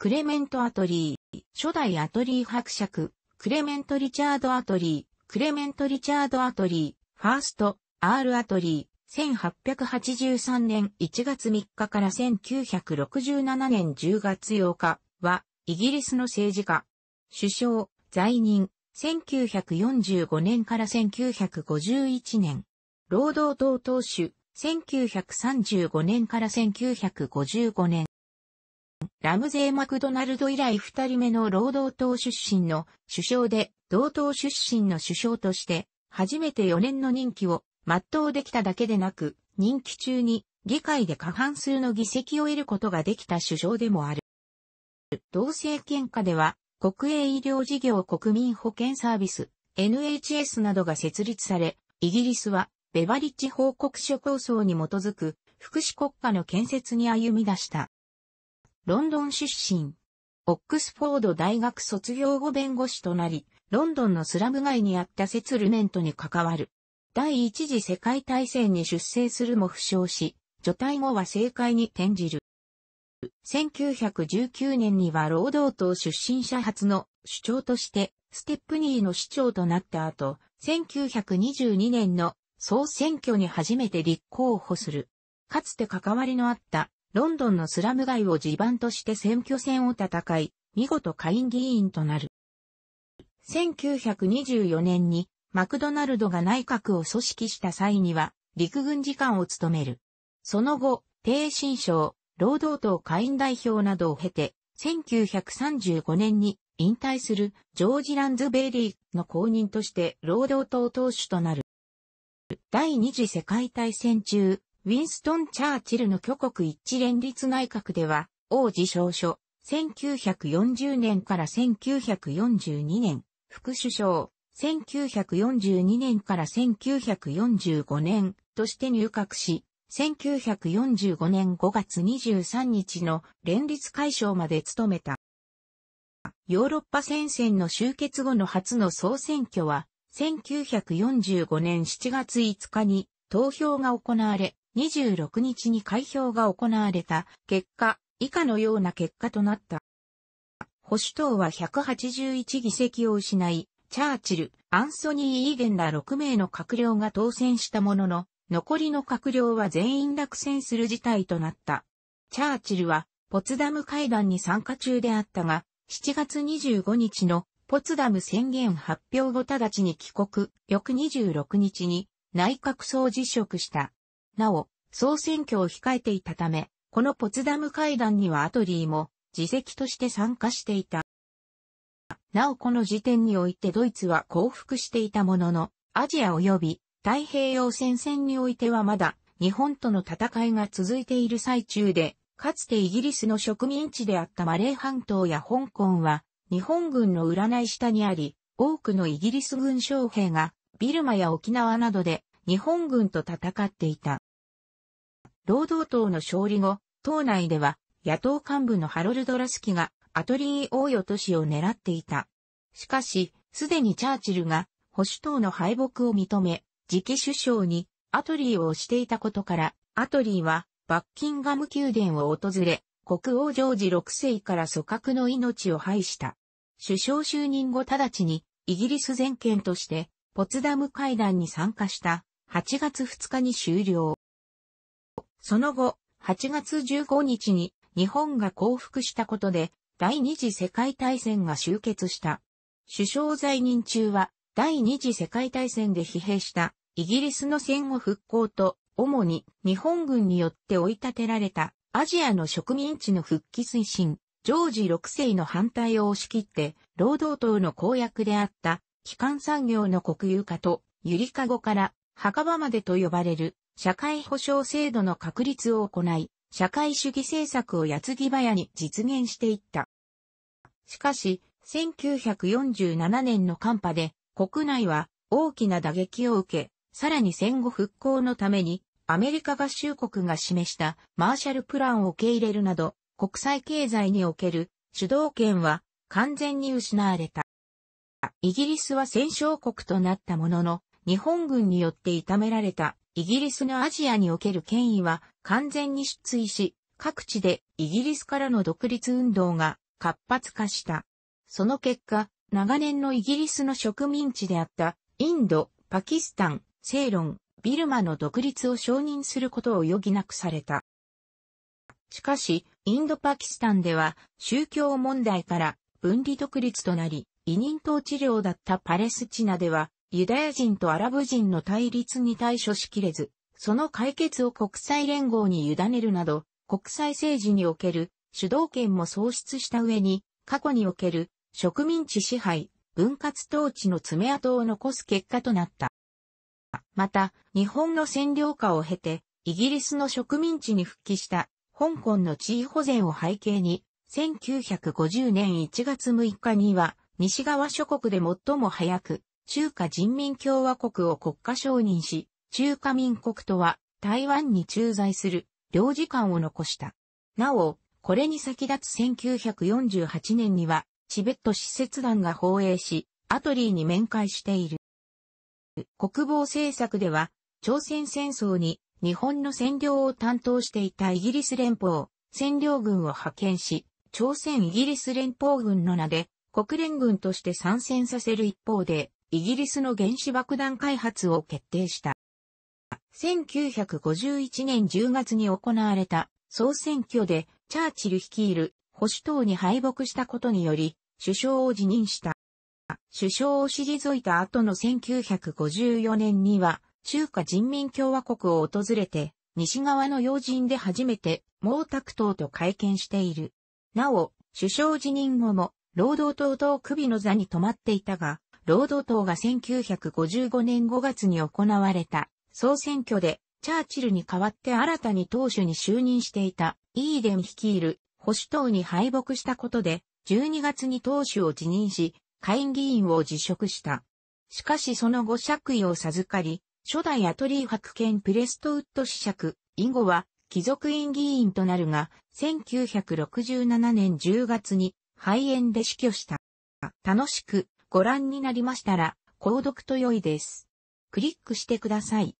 クレメント・アトリー、初代アトリー伯爵、クレメント・リチャード・アトリー、クレメント・リチャード・アトリー、ファースト、アール・アトリー、1883年1月3日から1967年10月8日は、イギリスの政治家、首相、在任、1945年から1951年、労働党党首、1935年から1955年、ラムゼー・マクドナルド以来二人目の労働党出身の首相で、同党出身の首相として、初めて4年の任期を全うできただけでなく、任期中に議会で過半数の議席を得ることができた首相でもある。同政権下では、国営医療事業国民保険サービス、NHS などが設立され、イギリスは、ベバリッジ報告書構想に基づく、福祉国家の建設に歩み出した。ロンドン出身。オックスフォード大学卒業後弁護士となり、ロンドンのスラム街にあったセツルメントに関わる。第一次世界大戦に出征するも負傷し、除隊後は政界に転じる。1919年には労働党出身者初の首長として、ステップニーの市長となった後、1922年の総選挙に初めて立候補する。かつて関わりのあったロンドンのスラム街を地盤として選挙戦を戦い、見事下院議員となる。1924年にマクドナルドが内閣を組織した際には陸軍次官を務める。その後、低新省、労働党下院代表などを経て、1935年に引退するジョージ・ランズベリーの公認として労働党党首となる。第二次世界大戦中、ウィンストン・チャーチルの挙国一致連立内閣では、王子少書、1940年から1942年、副首相、1942年から1945年として入閣し、1945年5月23日の連立解消まで務めた。ヨーロッパ戦線の終結後の初の総選挙は、1945年7月5日に投票が行われ、26日に開票が行われた結果、以下のような結果となった。保守党は181議席を失い、チャーチル、アンソニー・イーゲンら6名の閣僚が当選したものの、残りの閣僚は全員落選する事態となった。チャーチルは、ポツダム会談に参加中であったが、7月25日のポツダム宣言発表後直ちに帰国、翌26日に内閣総辞職した。なお、総選挙を控えていたため、このポツダム会談にはアトリーも自席として参加していた。なおこの時点においてドイツは降伏していたものの、アジア及び太平洋戦線においてはまだ日本との戦いが続いている最中で、かつてイギリスの植民地であったマレー半島や香港は日本軍の占い下にあり、多くのイギリス軍将兵がビルマや沖縄などで日本軍と戦っていた。労働党の勝利後、党内では野党幹部のハロルド・ラスキがアトリー王与都市を狙っていた。しかし、すでにチャーチルが保守党の敗北を認め、次期首相にアトリーを推していたことから、アトリーはバッキンガム宮殿を訪れ、国王ジョージ6世から組閣の命を拝した。首相就任後直ちにイギリス全権としてポツダム会談に参加した8月2日に終了。その後、8月15日に日本が降伏したことで第二次世界大戦が終結した。首相在任中は第二次世界大戦で疲弊したイギリスの戦後復興と主に日本軍によって追い立てられたアジアの植民地の復帰推進、ジョージ6世の反対を押し切って労働党の公約であった基幹産業の国有化とゆりかごから墓場までと呼ばれる社会保障制度の確立を行い、社会主義政策を矢継ぎ早に実現していった。しかし、1947年の寒波で国内は大きな打撃を受け、さらに戦後復興のためにアメリカ合衆国が示したマーシャルプランを受け入れるなど、国際経済における主導権は完全に失われた。イギリスは戦勝国となったものの、日本軍によって痛められたイギリスのアジアにおける権威は完全に失墜し、各地でイギリスからの独立運動が活発化した。その結果、長年のイギリスの植民地であったインド、パキスタン、セイロン、ビルマの独立を承認することを余儀なくされた。しかし、インドパキスタンでは宗教問題から分離独立となり、委任統治領だったパレスチナではユダヤ人とアラブ人の対立に対処しきれず、その解決を国際連合に委ねるなど、国際政治における主導権も喪失した上に、過去における植民地支配、分割統治の爪痕を残す結果となった。また、日本の占領下を経て、イギリスの植民地に復帰した香港の地位保全を背景に、1950年1月6日には、西側諸国で最も早く、中華人民共和国を国家承認し、中華民国とは台湾に駐在する領事館を残した。なお、これに先立つ1948年には、チベット使節団が放映し、アトリーに面会している。国防政策では、朝鮮戦争に日本の占領を担当していたイギリス連邦、占領軍を派遣し、朝鮮イギリス連邦軍の名で国連軍として参戦させる一方で、イギリスの原子爆弾開発を決定した。1951年10月に行われた総選挙でチャーチル率いる保守党に敗北したことにより首相を辞任した。首相を退いた後の1954年には中華人民共和国を訪れて西側の要人で初めて毛沢東と会見している。なお、首相辞任後も労働党と首の座に止まっていたが、労働党が1955年5月に行われた総選挙で、チャーチルに代わって新たに党首に就任していたイーデン率いる保守党に敗北したことで、12月に党首を辞任し、下院議員を辞職した。しかしその後爵位を授かり、初代アトリー伯兼プレストウッド子爵、以後は貴族院議員となるが、1967年10月に肺炎で死去した。楽しくご覧になりましたら、購読と良いです。クリックしてください。